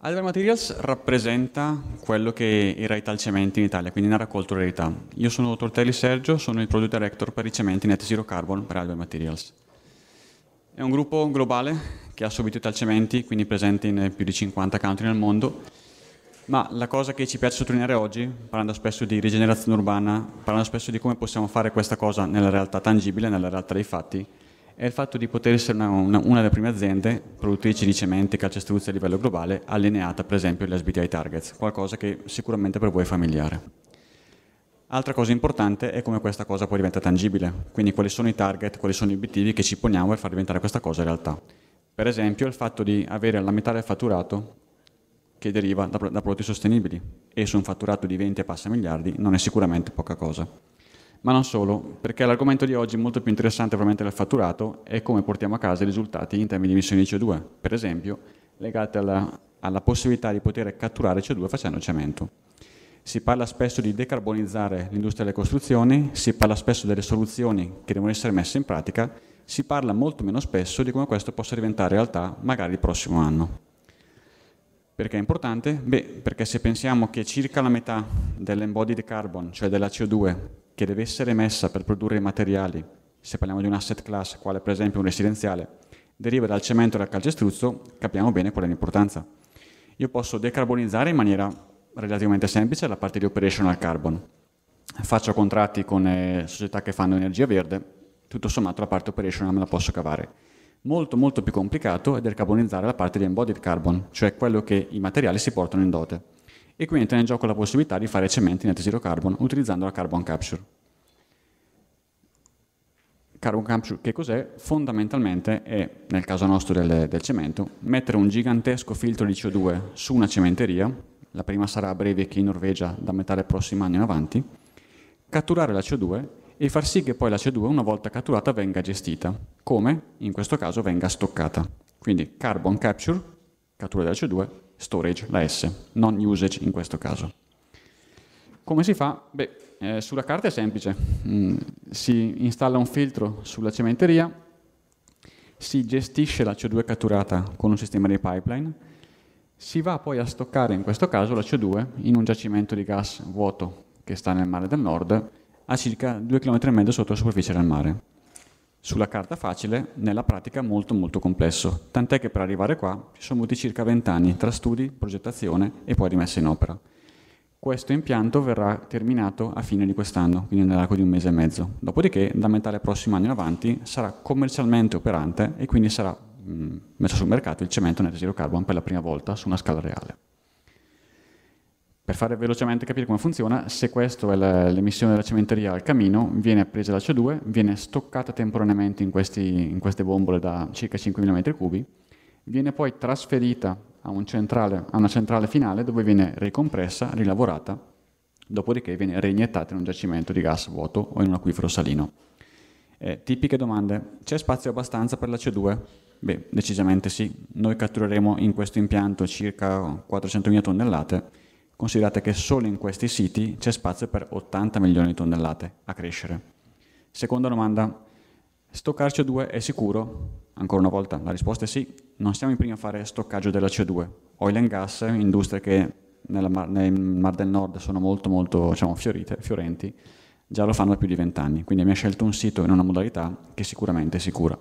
Alba Materials rappresenta quello che era i talcementi in Italia, quindi una raccolta rarità. Io sono Tortelli Sergio, sono il Product Director per i cementi Net Zero Carbon per Alba Materials. È un gruppo globale che ha subito i talcementi, quindi presente in più di 50 country nel mondo, ma la cosa che ci piace sottolineare oggi, parlando spesso di rigenerazione urbana, parlando spesso di come possiamo fare questa cosa nella realtà tangibile, nella realtà dei fatti, è il fatto di poter essere una, una, una delle prime aziende produttrici di cementi e calcestruzzi a livello globale allineata per esempio alle SBTI targets, qualcosa che sicuramente per voi è familiare. Altra cosa importante è come questa cosa poi diventa tangibile, quindi quali sono i target, quali sono gli obiettivi che ci poniamo per far diventare questa cosa realtà. Per esempio il fatto di avere la metà del fatturato che deriva da, da prodotti sostenibili e su un fatturato di 20 e passa miliardi non è sicuramente poca cosa. Ma non solo, perché l'argomento di oggi è molto più interessante ovviamente del fatturato e come portiamo a casa i risultati in termini di emissioni di CO2, per esempio legate alla, alla possibilità di poter catturare CO2 facendo cemento. Si parla spesso di decarbonizzare l'industria delle costruzioni, si parla spesso delle soluzioni che devono essere messe in pratica, si parla molto meno spesso di come questo possa diventare realtà magari il prossimo anno. Perché è importante? Beh, perché se pensiamo che circa la metà dell'embodied carbon, cioè della CO2, che deve essere emessa per produrre i materiali, se parliamo di un asset class, quale per esempio un residenziale, deriva dal cemento e dal calcestruzzo, capiamo bene qual è l'importanza. Io posso decarbonizzare in maniera relativamente semplice la parte di operational carbon. Faccio contratti con eh, società che fanno energia verde, tutto sommato la parte operational me la posso cavare. Molto molto più complicato è decarbonizzare la parte di embodied carbon, cioè quello che i materiali si portano in dote e qui entra in gioco la possibilità di fare cementi in antizero carbon utilizzando la carbon capture. Carbon capture che cos'è? Fondamentalmente è, nel caso nostro del, del, cemento, mettere un gigantesco filtro di CO2 su una cementeria, la prima sarà a breve che in Norvegia da metà del prossimo anno in avanti, catturare la CO2 e far sì che poi la CO2 una volta catturata venga gestita, come in questo caso venga stoccata. Quindi carbon capture, cattura della CO2, storage, la S, non usage in questo caso. Come si fa? Beh, eh, sulla carta è semplice, mm, si installa un filtro sulla cementeria, si gestisce la CO2 catturata con un sistema di pipeline, si va poi a stoccare in questo caso la CO2 in un giacimento di gas vuoto che sta nel mare del nord a circa 2,5 km sotto la superficie del mare sulla carta facile, nella pratica molto molto complesso, tant'è che per arrivare qua ci sono voluti circa 20 anni tra studi, progettazione e poi rimessa in opera. Questo impianto verrà terminato a fine di quest'anno, quindi nell'arco di un mese e mezzo. Dopodiché, da metà del prossimo anno in avanti, sarà commercialmente operante e quindi sarà mh, mm, messo sul mercato il cemento net zero carbon per la prima volta su una scala reale. Per fare velocemente capire come funziona, se questa è l'emissione della cementeria al camino, viene presa la CO2, viene stoccata temporaneamente in, questi, in queste bombole da circa 5.000 m3, viene poi trasferita a, un centrale, a una centrale finale dove viene ricompressa, rilavorata, dopodiché viene reiniettata in un giacimento di gas vuoto o in un acquifero salino. Eh, tipiche domande, c'è spazio abbastanza per la CO2? Beh, decisamente sì, noi cattureremo in questo impianto circa 400.000 tonnellate Considerate che solo in questi siti c'è spazio per 80 milioni di tonnellate a crescere. Seconda domanda, stoccarci 2 è sicuro? Ancora una volta, la risposta è sì, non siamo i primi a fare stoccaggio della CO2. Oil and gas, industrie che mar, nel Mar del Nord sono molto molto diciamo, fiorite, fiorenti, già lo fanno da più di vent'anni, quindi abbiamo scelto un sito in una modalità che sicuramente è sicura.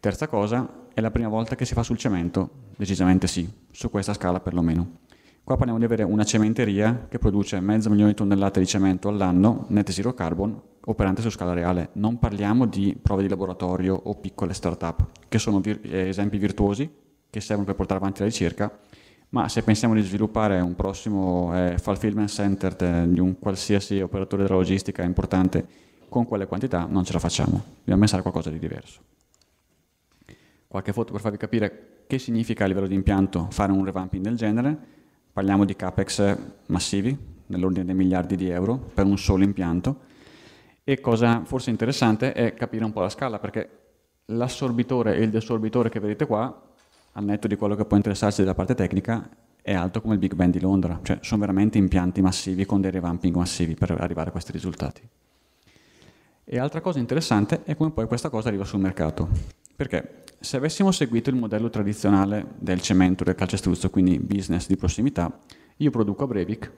Terza cosa, è la prima volta che si fa sul cemento? Decisamente sì, su questa scala perlomeno. Qua parliamo di avere una cementeria che produce mezzo milione di tonnellate di cemento all'anno, net zero carbon, operante su scala reale. Non parliamo di prove di laboratorio o piccole start-up, che sono vir eh, esempi virtuosi che servono per portare avanti la ricerca, ma se pensiamo di sviluppare un prossimo eh, fulfillment center eh, di un qualsiasi operatore della logistica importante con quelle quantità, non ce la facciamo. Dobbiamo pensare a qualcosa di diverso. Qualche foto per farvi capire che significa a livello di impianto fare un revamping del genere Parliamo di capex massivi, nell'ordine dei miliardi di euro, per un solo impianto. E cosa forse interessante è capire un po' la scala, perché l'assorbitore e il desorbitore che vedete qua, al netto di quello che può interessarsi della parte tecnica, è alto come il Big Bang di Londra, cioè sono veramente impianti massivi con dei revamping massivi per arrivare a questi risultati. E altra cosa interessante è come poi questa cosa arriva sul mercato, perché se avessimo seguito il modello tradizionale del cemento, del calcestruzzo, quindi business di prossimità, io produco a Brevik,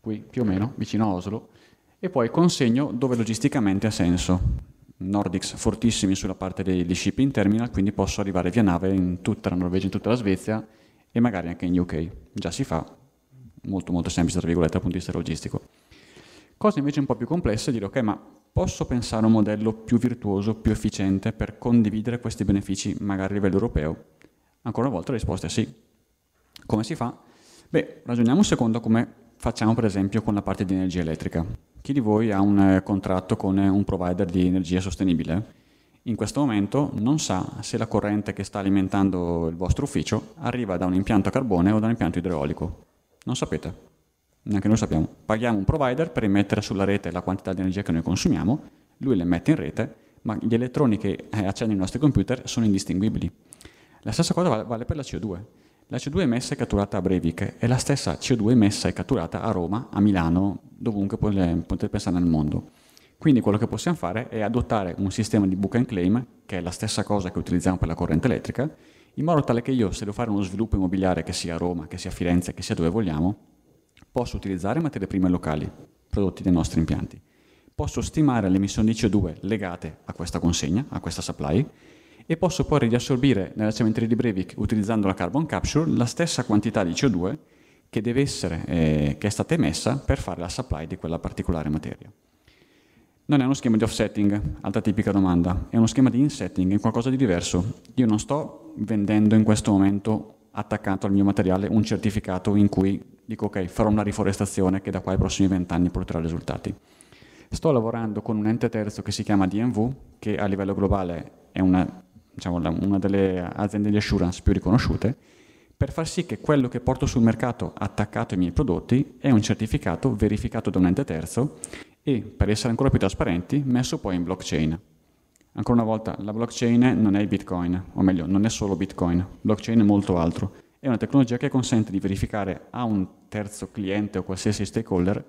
qui più o meno, vicino a Oslo, e poi consegno dove logisticamente ha senso. Nordics fortissimi sulla parte degli shipping terminal, quindi posso arrivare via nave in tutta la Norvegia, in tutta la Svezia e magari anche in UK. Già si fa, molto molto semplice tra virgolette dal punto di vista logistico. Cosa invece un po' più complessa è dire ok ma posso pensare a un modello più virtuoso, più efficiente per condividere questi benefici magari a livello europeo? Ancora una volta la risposta è sì. Come si fa? Beh, ragioniamo un secondo come facciamo per esempio con la parte di energia elettrica. Chi di voi ha un eh, contratto con eh, un provider di energia sostenibile? In questo momento non sa se la corrente che sta alimentando il vostro ufficio arriva da un impianto a carbone o da un impianto idraulico. Non sapete neanche noi sappiamo, paghiamo un provider per emettere sulla rete la quantità di energia che noi consumiamo, lui le mette in rete, ma gli elettroni che eh, accendono i nostri computer sono indistinguibili. La stessa cosa vale per la CO2. La CO2 emessa e catturata a Breivik è la stessa CO2 emessa e catturata a Roma, a Milano, dovunque potete pensare nel mondo. Quindi quello che possiamo fare è adottare un sistema di book and claim, che è la stessa cosa che utilizziamo per la corrente elettrica, in modo tale che io, se devo fare uno sviluppo immobiliare che sia a Roma, che sia a Firenze, che sia dove vogliamo, Posso utilizzare materie prime locali, prodotti dai nostri impianti. Posso stimare le emissioni di CO2 legate a questa consegna, a questa supply, e posso poi riassorbire nella cementeria di Breivik, utilizzando la carbon capture, la stessa quantità di CO2 che deve essere, eh, che è stata emessa per fare la supply di quella particolare materia. Non è uno schema di offsetting, altra tipica domanda, è uno schema di insetting, è qualcosa di diverso. Io non sto vendendo in questo momento attaccato al mio materiale un certificato in cui dico ok, farò una riforestazione che da qua ai prossimi vent'anni porterà risultati. Sto lavorando con un ente terzo che si chiama DMV, che a livello globale è una, diciamo, una delle aziende di assurance più riconosciute, per far sì che quello che porto sul mercato attaccato ai miei prodotti è un certificato verificato da un ente terzo e, per essere ancora più trasparenti, messo poi in blockchain. Ancora una volta, la blockchain non è il Bitcoin, o meglio, non è solo Bitcoin, blockchain è molto altro è una tecnologia che consente di verificare a un terzo cliente o qualsiasi stakeholder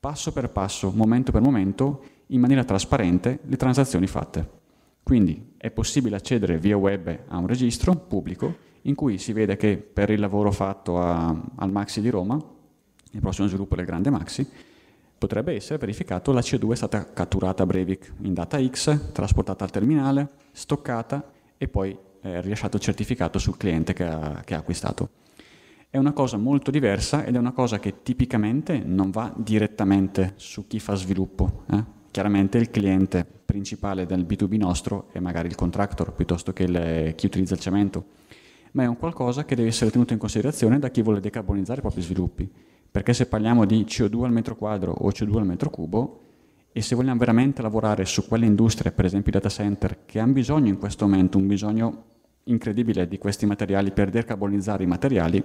passo per passo, momento per momento, in maniera trasparente le transazioni fatte. Quindi è possibile accedere via web a un registro pubblico in cui si vede che per il lavoro fatto a, al Maxi di Roma, il prossimo sviluppo del grande Maxi, potrebbe essere verificato la CO2 è stata catturata a Breivik in data X, trasportata al terminale, stoccata e poi eh, rilasciato il certificato sul cliente che ha, che ha acquistato. È una cosa molto diversa ed è una cosa che tipicamente non va direttamente su chi fa sviluppo. Eh? Chiaramente il cliente principale del B2B nostro è magari il contractor piuttosto che il, eh, chi utilizza il cemento, ma è un qualcosa che deve essere tenuto in considerazione da chi vuole decarbonizzare i propri sviluppi. Perché se parliamo di CO2 al metro quadro o CO2 al metro cubo, e se vogliamo veramente lavorare su quelle industrie, per esempio i data center, che hanno bisogno in questo momento, un bisogno incredibile di questi materiali per decarbonizzare i materiali,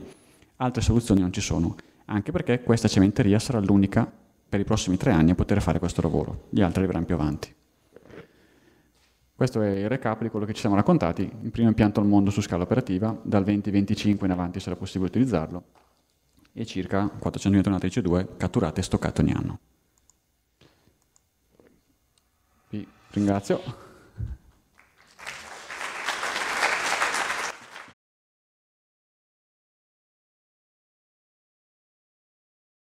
altre soluzioni non ci sono, anche perché questa cementeria sarà l'unica per i prossimi tre anni a poter fare questo lavoro, gli altri arriveranno più avanti. Questo è il recap di quello che ci siamo raccontati, il primo impianto al mondo su scala operativa, dal 2025 in avanti sarà possibile utilizzarlo, e circa 400.000 tonnellate di CO2 catturate e stoccate ogni anno. Vi ringrazio.